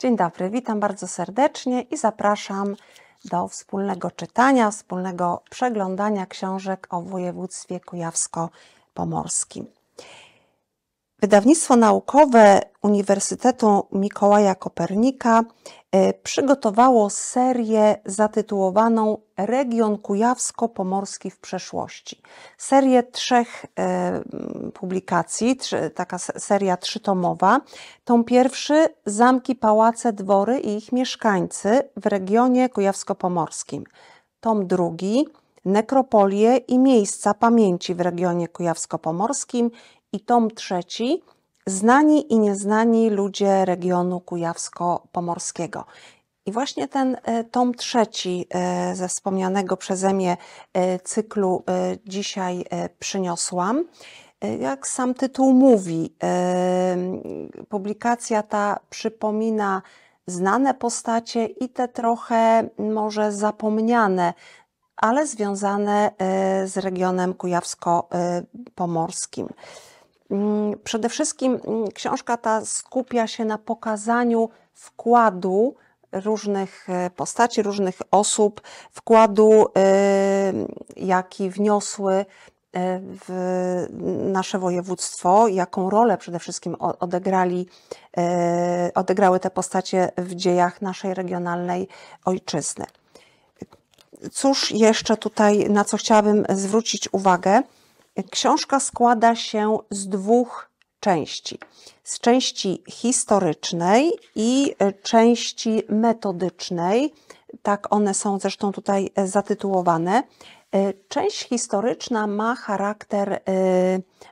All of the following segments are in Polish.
Dzień dobry, witam bardzo serdecznie i zapraszam do wspólnego czytania, wspólnego przeglądania książek o województwie kujawsko-pomorskim. Wydawnictwo naukowe Uniwersytetu Mikołaja Kopernika e, przygotowało serię zatytułowaną Region Kujawsko-Pomorski w przeszłości. Serię trzech e, publikacji, taka seria trzytomowa. Tą pierwszy Zamki, pałace, dwory i ich mieszkańcy w regionie kujawsko-pomorskim. Tom drugi Nekropolie i miejsca pamięci w regionie kujawsko-pomorskim i tom trzeci Znani i nieznani ludzie regionu kujawsko-pomorskiego. I właśnie ten e, tom trzeci e, ze wspomnianego przeze mnie e, cyklu dzisiaj przyniosłam. Jak sam tytuł mówi, publikacja ta przypomina znane postacie i te trochę może zapomniane, ale związane z regionem kujawsko-pomorskim. Mm, przede wszystkim mm, książka ta skupia się na pokazaniu wkładu różnych e, postaci, różnych osób, wkładu, e, jaki wniosły e, w nasze województwo, jaką rolę przede wszystkim odegrali, odegrały te postacie w dziejach naszej regionalnej ojczyzny. Cóż jeszcze tutaj, na co chciałabym zwrócić uwagę? Książka składa się z dwóch części: z części historycznej i e, części metodycznej. Tak one są zresztą tutaj e, zatytułowane. E, część historyczna ma charakter,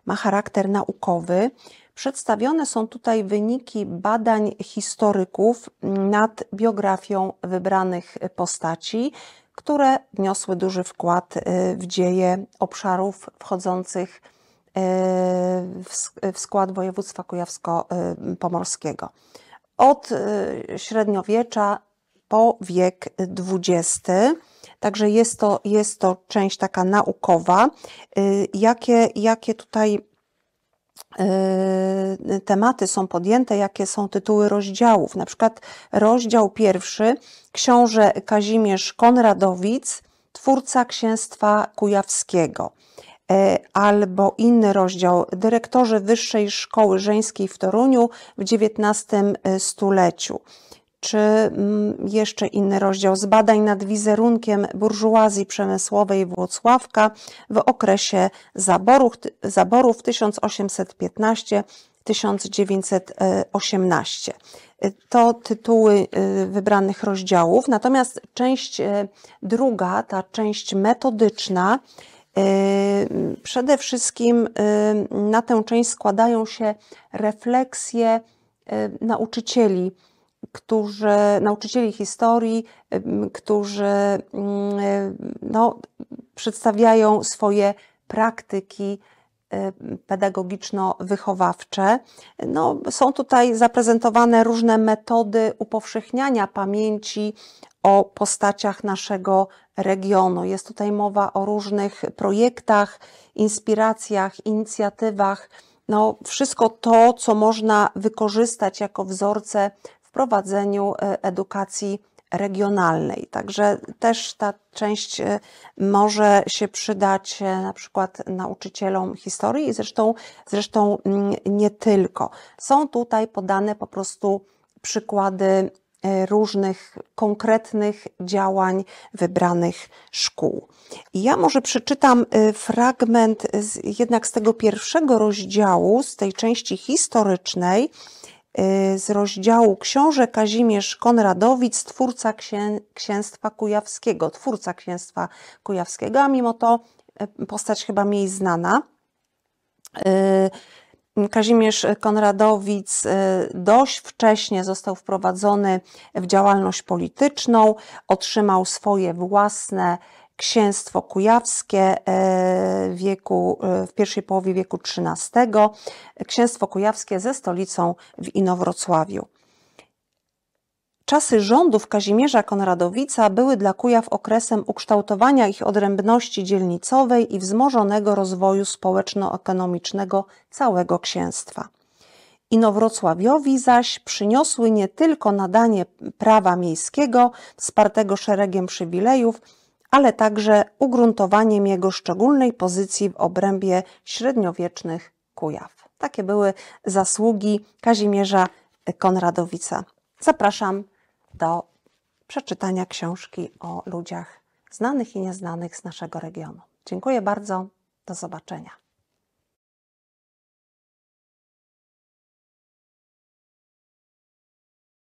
ma charakter naukowy. Przedstawione są tutaj wyniki badań historyków nad biografią wybranych postaci, które wniosły duży wkład y, w dzieje obszarów wchodzących y, w skład województwa kujawsko-pomorskiego. Od y, średniowiecza po wiek XX. Także jest to, jest to część taka naukowa. Jakie, jakie tutaj E, tematy są podjęte, jakie są tytuły rozdziałów. Na przykład rozdział pierwszy, książę Kazimierz Konradowic, twórca księstwa kujawskiego. E, albo inny rozdział, dyrektorzy Wyższej Szkoły Żeńskiej w Toruniu w XIX e, stuleciu czy mm, jeszcze inny rozdział z badań nad wizerunkiem burżuazji przemysłowej Włocławka w okresie zaborów, zaborów 1815 1918. Y, to tytuły y, wybranych rozdziałów, natomiast część y, druga, ta część metodyczna, przede wszystkim na tę część składają się refleksje nauczycieli którzy, nauczycieli historii, którzy mm, e, no, przedstawiają swoje praktyki pedagogiczno-wychowawcze. No, są tutaj zaprezentowane różne metody upowszechniania pamięci o postaciach naszego regionu. Jest tutaj mowa o różnych projektach, inspiracjach, inicjatywach. No, wszystko to, co można wykorzystać jako wzorce prowadzeniu e, edukacji regionalnej. Także też ta część e, może się przydać e, na przykład nauczycielom historii i zresztą, zresztą mm, nie tylko. Są tutaj podane po prostu przykłady różnych konkretnych działań wybranych szkół. Ja może przeczytam fragment z, jednak z tego pierwszego rozdziału, z tej części historycznej, Y, z rozdziału Książę Kazimierz Konradowic, twórca księstwa kujawskiego, twórca księstwa kujawskiego, a mimo to y, postać chyba mniej znana. Y, Kazimierz Konradowic dość wcześnie został wprowadzony w działalność polityczną, otrzymał swoje własne księstwo kujawskie e, w, wieku, e, w pierwszej połowie wieku XIII, księstwo kujawskie ze stolicą w Inowrocławiu. Czasy rządów Kazimierza Konradowica były dla Kujaw okresem ukształtowania ich odrębności dzielnicowej i wzmożonego rozwoju społeczno-ekonomicznego całego księstwa. Inowrocławiowi zaś przyniosły nie tylko nadanie prawa miejskiego, wspartego szeregiem przywilejów, ale także ugruntowaniem jego szczególnej pozycji w obrębie średniowiecznych Kujaw. Takie były zasługi Kazimierza Konradowica. Zapraszam do przeczytania książki o ludziach znanych i nieznanych z naszego regionu. Dziękuję bardzo. Do zobaczenia.